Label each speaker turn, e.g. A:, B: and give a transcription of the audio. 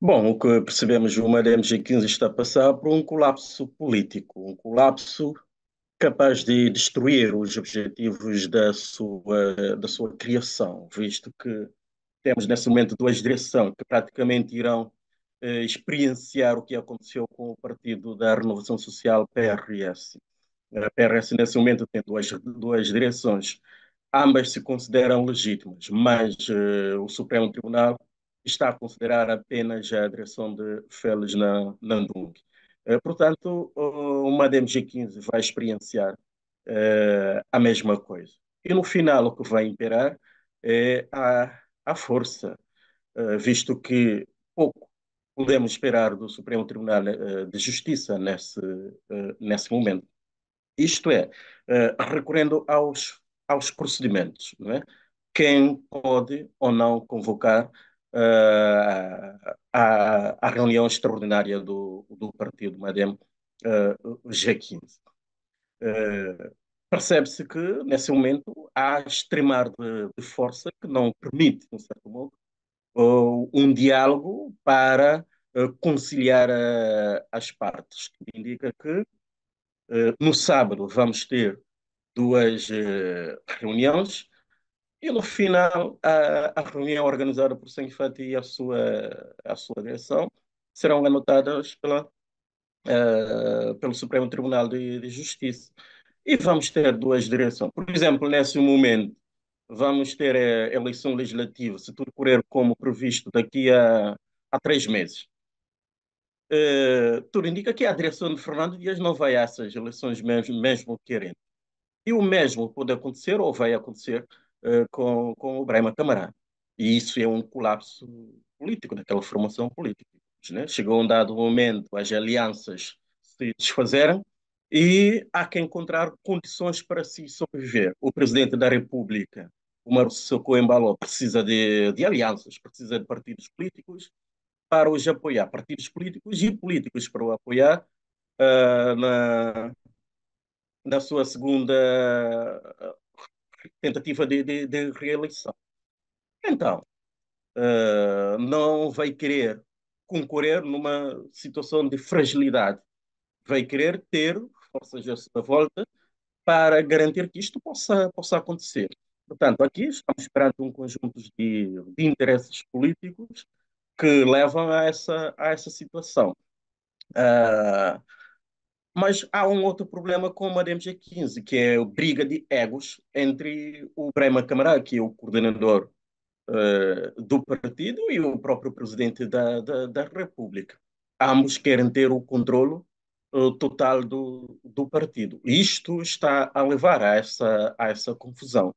A: Bom, o que percebemos, o Maremos 15 está a passar por um colapso político, um colapso capaz de destruir os objetivos da sua, da sua criação, visto que temos nesse momento duas direções que praticamente irão eh, experienciar o que aconteceu com o Partido da Renovação Social, PRS. A PRS, nesse momento, tem duas, duas direções. Ambas se consideram legítimas, mas eh, o Supremo Tribunal está a considerar apenas a direção de Félix na Nandung. Eh, portanto, uma DMG-15 vai experienciar uh, a mesma coisa. E no final, o que vai imperar é a, a força, uh, visto que pouco podemos esperar do Supremo Tribunal uh, de Justiça nesse, nesse momento. Isto é, recorrendo aos, aos procedimentos, não é? quem pode ou não convocar uh, à, à, reunião extraordinária do, do partido MADEM uh, G15. Uh, Percebe-se que, nesse momento, há extremar de, de, força que não permite, de um certo modo, um diálogo para ah, conciliar ah, as partes, que indica que ah, no sábado vamos ter duas reuniões e no final, a, a reunião organizada por Sem Fati e a sua, a sua direção serão anotadas pela, uh, pelo Supremo Tribunal de, de, Justiça. E vamos ter duas direções. Por exemplo, nesse momento, vamos ter a eh, eleição legislativa, se tudo correr como previsto, daqui a, a três meses. Uh, tudo indica que a direção de Fernando Dias não vai a essas eleições mesmo, mesmo querendo. E o mesmo pode acontecer, ou vai acontecer, uh, com, com o Brahma Camará E isso é um colapso político, daquela formação política. Né? Chegou um dado momento, as alianças se desfazeram e há que encontrar condições para se sobreviver. O presidente da República, o Maro Sissoko Embaló, precisa de, de alianças, precisa de partidos políticos para os apoiar, partidos políticos e políticos para o apoiar uh, na, na sua segunda tentativa de, de, de reeleição. Então, uh, não vai querer concorrer numa situação de fragilidade. Vai querer ter forças da volta para garantir que isto possa, possa acontecer. Portanto, aqui estamos perante um conjunto de, de interesses políticos que levam a essa, a essa situação. Uh, mas há um outro problema com a DMG15, que é a briga de egos entre o Brema Camará, que é o coordenador uh, do partido, e o próprio presidente da, da, da República. Ambos querem ter o controle uh, total do, do partido. Isto está a levar a essa, a essa confusão.